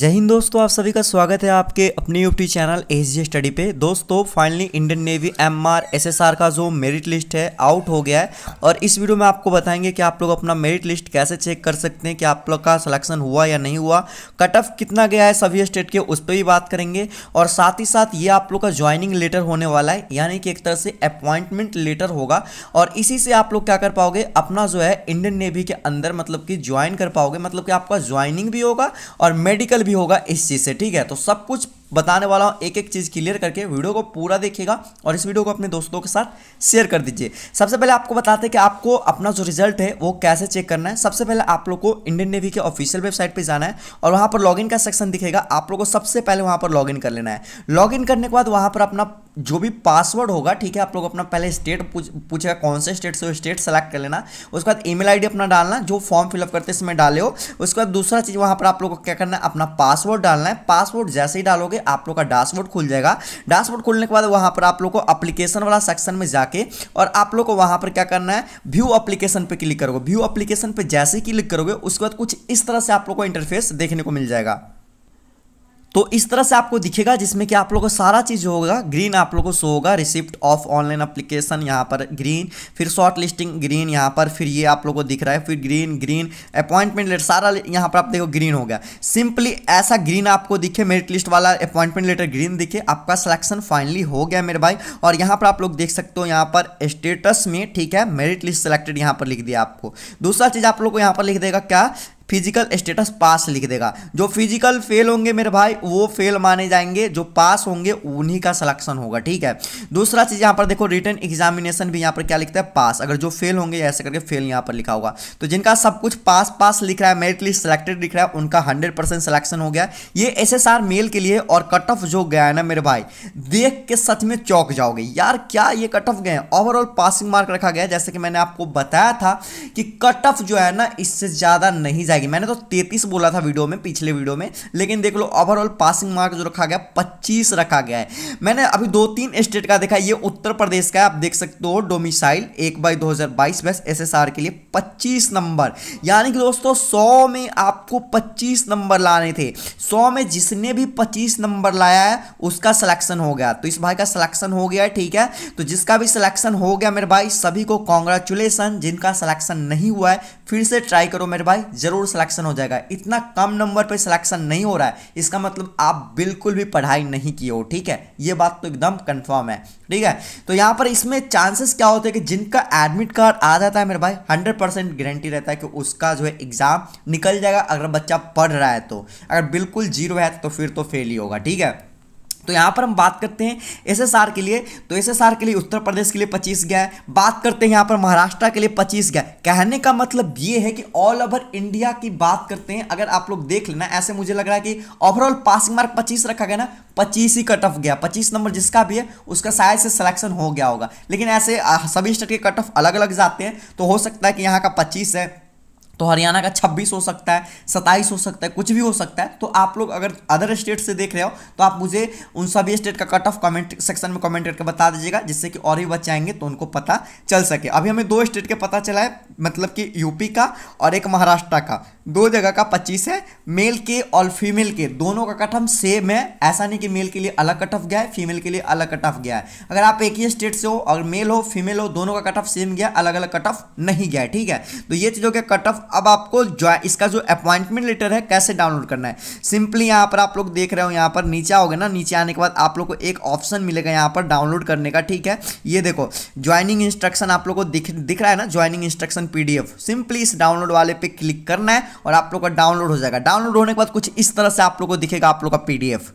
जय हिंद दोस्तों आप सभी का स्वागत है आपके अपने यूट्यूब चैनल एस स्टडी पे दोस्तों finally Indian navy M R S S R का जो मेरिट लिस्ट है आउट हो गया है और इस वीडियो में आपको बताएंगे कि आप लोग अपना मेरिट लिस्ट कैसे चेक कर सकते हैं कि आप लोग का सिलेक्शन हुआ या नहीं हुआ कट ऑफ कितना गया है सभी स्टेट के उस पर भी बात करेंगे और साथ ही साथ ये आप लोग का ज्वाइनिंग लेटर होने वाला है यानी कि एक तरह से अपॉइंटमेंट लेटर होगा और इसी से आप लोग क्या कर पाओगे अपना जो है इंडियन नेवी के अंदर मतलब कि ज्वाइन कर पाओगे मतलब कि आपका ज्वाइनिंग भी होगा और मेडिकल भी होगा इस चीज़ से ठीक है तो सब कुछ बताने वाला हूँ एक एक चीज़ क्लियर करके वीडियो को पूरा देखिएगा और इस वीडियो को अपने दोस्तों के साथ शेयर कर दीजिए सबसे पहले आपको बताते हैं कि आपको अपना जो रिजल्ट है वो कैसे चेक करना है सबसे पहले आप लोग को इंडियन नेवी के ऑफिशियल वेबसाइट पर जाना है और वहाँ पर लॉग का सेक्शन दिखेगा आप लोग को सबसे पहले वहाँ पर लॉग कर लेना है लॉग करने के बाद वहाँ पर अपना जो भी पासवर्ड होगा ठीक है आप लोग अपना पहले स्टेट पूछेगा कौन से स्टेट से स्टेट सेलेक्ट कर लेना उसके बाद ईमेल आईडी अपना डालना जो फॉर्म फिलअप करते समय डाले हो उसके बाद दूसरा चीज़ वहाँ पर आप लोग को क्या करना है अपना पासवर्ड डालना है पासवर्ड जैसे ही डालोगे आप लोग का डैशबोर्ड खुल जाएगा डैशबोर्ड खुलने के बाद वहां पर आप लोग को अप्लीकेशन वाला सेक्शन में जाके और आप लोग को वहां पर क्या करना है व्यू अप्लीकेशन पर क्लिक करोगे व्यू अप्लीकेशन पर जैसे ही क्लिक करोगे उसके बाद कुछ इस तरह से आप लोग को इंटरफेस देखने को मिल जाएगा तो इस तरह से आपको दिखेगा जिसमें कि आप लोगों को सारा चीज़ होगा ग्रीन आप लोगों को शो होगा रिसिप्ट ऑफ ऑनलाइन अप्लीकेशन यहाँ पर ग्रीन फिर शॉर्ट लिस्टिंग ग्रीन यहाँ पर फिर ये आप लोगों को दिख रहा है फिर ग्रीन ग्रीन अपॉइंटमेंट लेटर सारा यहाँ पर आप देखो ग्रीन हो गया सिंपली ऐसा ग्रीन आपको दिखे मेरिट लिस्ट वाला अपॉइंटमेंट लेटर ग्रीन दिखे आपका सिलेक्शन फाइनली हो गया मेरे भाई और यहाँ पर आप लोग देख सकते हो यहाँ पर स्टेटस में ठीक है मेरिट लिस्ट सेलेक्टेड यहाँ पर लिख दिया आपको दूसरा चीज़ आप लोग को यहाँ पर लिख देगा क्या फिजिकल स्टेटस पास लिख देगा जो फिजिकल फेल होंगे मेरे भाई वो फेल माने जाएंगे जो पास होंगे उन्हीं का सिलेक्शन होगा ठीक है दूसरा चीज़ यहाँ पर देखो रिटर्न एग्जामिनेशन भी यहाँ पर क्या लिखता है पास अगर जो फेल होंगे ऐसे करके फेल यहाँ पर लिखा होगा तो जिनका सब कुछ पास पास लिख रहा है मेरिट लिस्ट सेलेक्टेड लिख रहा है उनका हंड्रेड परसेंट सिलेक्शन हो गया ये एस मेल के लिए और कट ऑफ जो गया है ना मेरे भाई देख के सच में चौक जाओगे यार क्या ये कट ऑफ गए ओवरऑल पासिंग मार्क रखा गया जैसे कि मैंने आपको बताया था कि कट ऑफ जो है ना इससे ज़्यादा नहीं जाएगी मैंने तो तैतीस बोला था वीडियो में पिछले वीडियो में लेकिन देख लो ओवरऑल पासिंग मार्क जो रखा गया पच्चीस रखा गया है मैंने अभी दो तीन स्टेट का देखा ये उत्तर प्रदेश का है आप देख सकते हो डोमिसाइल एक बाई दो हज़ार बाईस बस एस के लिए पच्चीस नंबर यानी कि दोस्तों सौ में आपको पच्चीस नंबर लाने थे सौ में जिसने भी पच्चीस नंबर लाया है उसका सिलेक्शन हो गया तो इस भाई का सिलेक्शन हो गया ठीक है तो जिसका भी सिलेक्शन हो गया मेरे भाई सभी को कॉन्ग्रेचुलेसन जिनका सिलेक्शन नहीं हुआ है फिर से ट्राई करो मेरे भाई जरूर जरूर सिलेक्शन हो जाएगा इतना कम नंबर पे सिलेक्शन नहीं हो रहा है इसका मतलब आप बिल्कुल भी पढ़ाई नहीं की हो ठीक है ये बात तो एकदम कंफर्म है ठीक है तो यहाँ पर इसमें चांसेस क्या होते हैं कि जिनका एडमिट कार्ड आ जाता है मेरे भाई हंड्रेड परसेंट गारंटी रहता है कि उसका जो है एग्ज़ाम निकल जाएगा अगर बच्चा पढ़ रहा है तो अगर बिल्कुल जीरो है तो फिर तो फेल ही होगा ठीक है तो यहाँ पर हम बात करते हैं एसएसआर के लिए तो एसएसआर के लिए उत्तर प्रदेश के लिए 25 गया है बात करते हैं यहाँ पर महाराष्ट्र के लिए 25 गया कहने का मतलब ये है कि ऑल ओवर इंडिया की बात करते हैं अगर आप लोग देख लेना ऐसे मुझे लग रहा है कि ओवरऑल पासिंग मार्क 25 रखा गया ना 25 ही कट ऑफ गया 25 नंबर जिसका भी है उसका शायद से सिलेक्शन हो गया होगा लेकिन ऐसे सभी स्टेट के कट ऑफ अलग अलग जाते हैं तो हो सकता है कि यहाँ का पच्चीस है तो हरियाणा का 26 हो सकता है 27 हो सकता है कुछ भी हो सकता है तो आप लोग अगर अदर स्टेट से देख रहे हो तो आप मुझे उन सभी स्टेट का कट ऑफ कमेंट सेक्शन में कमेंट करके बता दीजिएगा जिससे कि और भी बच्चे आएंगे तो उनको पता चल सके अभी हमें दो स्टेट के पता चला है मतलब कि यूपी का और एक महाराष्ट्र का दो जगह का पच्चीस है मेल के और फीमेल के दोनों का कट ऑफ सेम है ऐसा नहीं कि मेल के लिए अलग कट ऑफ गया है फीमेल के लिए अलग कट ऑफ गया है अगर आप एक ही स्टेट से हो और मेल हो फीमेल हो दोनों का कट ऑफ सेम गया अलग अलग कट ऑफ नहीं गया है ठीक है तो ये चीजों के कट ऑफ अब आपको ज्वाइन इसका जो अपॉइंटमेंट लेटर है कैसे डाउनलोड करना है सिंपली यहाँ पर आप लोग देख रहे हो यहाँ पर नीचे आओगे ना नीचे आने के बाद आप लोग को एक ऑप्शन मिलेगा यहाँ पर डाउनलोड करने का ठीक है ये देखो ज्वाइनिंग इंस्ट्रक्शन आप लोग को दिख दिख रहा है ना ज्वाइनिंग इंस्ट्रक्शन पी सिंपली इस डाउनलोड वाले पे क्लिक करना है और आप लोग का डाउनलोड हो जाएगा डाउनलोड होने के बाद कुछ इस तरह से आप लोग को दिखेगा आप लोग का पीडीएफ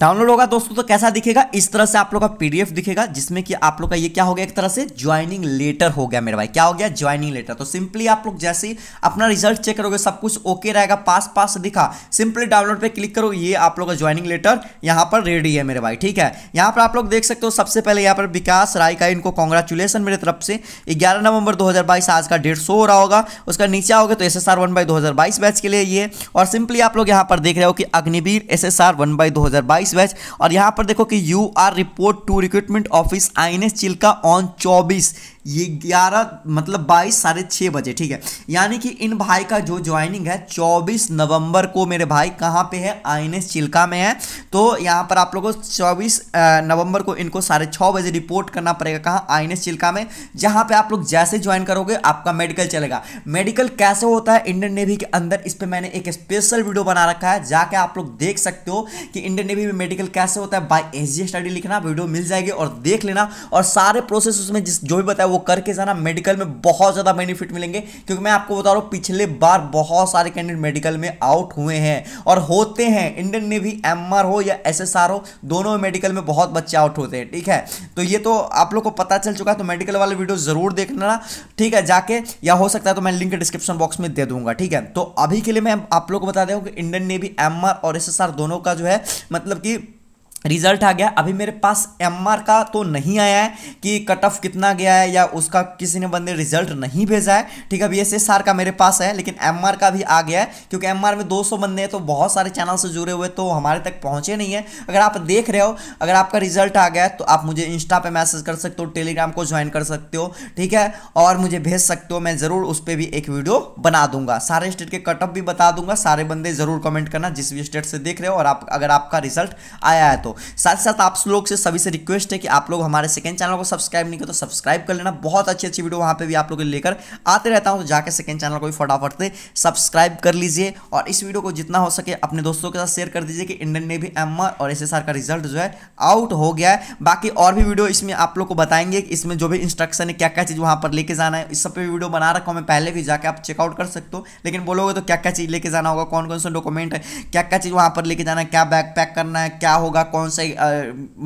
डाउनलोड होगा दोस्तों तो कैसा दिखेगा इस तरह से आप लोग का पीडीएफ दिखेगा जिसमें कि आप लोग का ये क्या हो गया एक तरह से ज्वाइनिंग लेटर हो गया मेरे भाई क्या हो गया ज्वाइनिंग लेटर तो सिंपली आप लोग जैसे ही अपना रिजल्ट चेक करोगे सब कुछ ओके रहेगा पास पास दिखा सिंपली डाउनलोड पे क्लिक करो ये आप लोग का ज्वाइनिंग लेटर यहाँ पर रेडी है मेरे भाई ठीक है यहाँ पर आप लोग देख सकते हो सबसे पहले यहाँ पर विकास राय का इनको कॉन्ग्रेचुलेसन मेरे तरफ से ग्यारह नवंबर दो आज का डेट शो हो रहा होगा उसका नीचे आओगे तो S S R one by दो बैच के लिए ये और सिंपली आप लोग यहाँ पर देख रहे हो कि Agniveer S S R one by दो बाईस बैच और यहाँ पर देखो कि you are report to recruitment office I N Chilka on चौबीस ये ग्यारह मतलब बाईस साढ़े छः बजे ठीक है यानी कि इन भाई का जो ज्वाइनिंग है चौबीस नवंबर को मेरे भाई कहाँ पे है आईएनएस चिल्का में है तो यहाँ पर आप लोगों चौबीस नवंबर को इनको साढ़े छः बजे रिपोर्ट करना पड़ेगा कहाँ आईएनएस चिल्का में जहाँ पे आप लोग जैसे ज्वाइन करोगे आपका मेडिकल चलेगा मेडिकल कैसे होता है इंडियन नेवी के अंदर इस पर मैंने एक स्पेशल वीडियो बना रखा है जाके आप लोग देख सकते हो कि इंडियन नेवी में मेडिकल कैसे होता है बाय एस स्टडी लिखना वीडियो मिल जाएगी और देख लेना और सारे प्रोसेस उसमें जिस जो भी बताया वो करके जाना मेडिकल में बहुत ज़्यादा बेनिफिट मिलेंगे क्योंकि मैं आपको बता रहा हूँ पिछले बार बहुत सारे कैंडिडेट मेडिकल में आउट हुए हैं और होते हैं इंडियन नेवी एम हो या एस हो दोनों मेडिकल में बहुत बच्चे आउट होते हैं ठीक है तो ये तो आप लोग को पता चल चुका है तो मेडिकल वाले वीडियो ज़रूर देख लेना ठीक है जाके या हो सकता है तो मैं लिंक डिस्क्रिप्शन बॉक्स में दे दूंगा ठीक है तो अभी के लिए मैं आप लोग को बता दें कि इंडियन नेवी एम और एस दोनों का जो है मतलब कि E रिजल्ट आ गया अभी मेरे पास एम का तो नहीं आया है कि कट ऑफ कितना गया है या उसका किसी ने बंदे रिजल्ट नहीं भेजा है ठीक है बी एस का मेरे पास है लेकिन एम का भी आ गया है क्योंकि एम में 200 बंदे हैं तो बहुत सारे चैनल से जुड़े हुए तो हमारे तक पहुंचे नहीं है अगर आप देख रहे हो अगर आपका रिजल्ट आ गया है तो आप मुझे इंस्टा पर मैसेज कर सकते हो टेलीग्राम को ज्वाइन कर सकते हो ठीक है और मुझे भेज सकते हो मैं ज़रूर उस पर भी एक वीडियो बना दूंगा सारे स्टेट के कट ऑफ भी बता दूंगा सारे बंदे ज़रूर कमेंट करना जिस भी स्टेट से देख रहे हो और आप अगर आपका रिजल्ट आया है तो तो साथ साथ आप लोग से सभी से रिक्वेस्ट है कि आप लोग हमारे सेकेंड चैनल को सब्सक्राइब नहीं करो तो सब्सक्राइब कर लेना बहुत अच्छी अच्छी वीडियो वहाँ पर भी आप लोग लेकर आते रहता हूँ तो जाकर सेकेंड चैनल को भी फटाफट से सब्सक्राइब कर लीजिए और इस वीडियो को जितना हो सके अपने दोस्तों के साथ शेयर कर दीजिए कि इंडियन नेवी एम और एस का रिजल्ट जो है आउट हो गया है बाकी और भी वीडियो इसमें आप लोग को बताएंगे कि इसमें जो भी इंस्ट्रक्शन है क्या क्या चीज़ वहाँ पर लेके जाना है इस सब पे वीडियो बना रखा हूँ मैं पहले भी जाके आप चेकआउट कर सकते हो लेकिन बोलोगे तो क्या क्या चीज़ लेके जाना होगा कौन कौन सा डॉक्यूमेंट है क्या क्या चीज़ वहाँ पर लेके जाना है क्या बैग पैक करना है क्या होगा कौन सा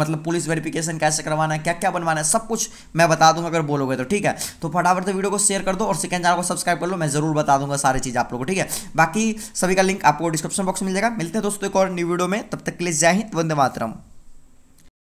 मतलब पुलिस वेरिफिकेशन कैसे करवाना है क्या क्या बनवाना है सब कुछ मैं बता दूंगा अगर बोलोगे तो ठीक है तो फटाफट से वीडियो को शेयर कर दो और सेकंड चैनल को सब्सक्राइब कर लो मैं जरूर बता दूंगा सारी चीज़ आप लोगों को ठीक है बाकी सभी का लिंक आपको डिस्क्रिप्शन बॉक्स में मिल जाएगा मिलते हैं दोस्तों एक और न्यू वीडियो में तब तक के लिए जय हिंद वंदे मातरम